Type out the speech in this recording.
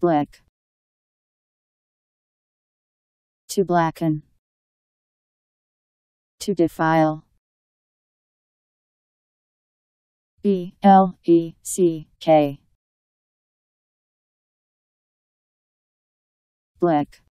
black to blacken to defile B L E C K black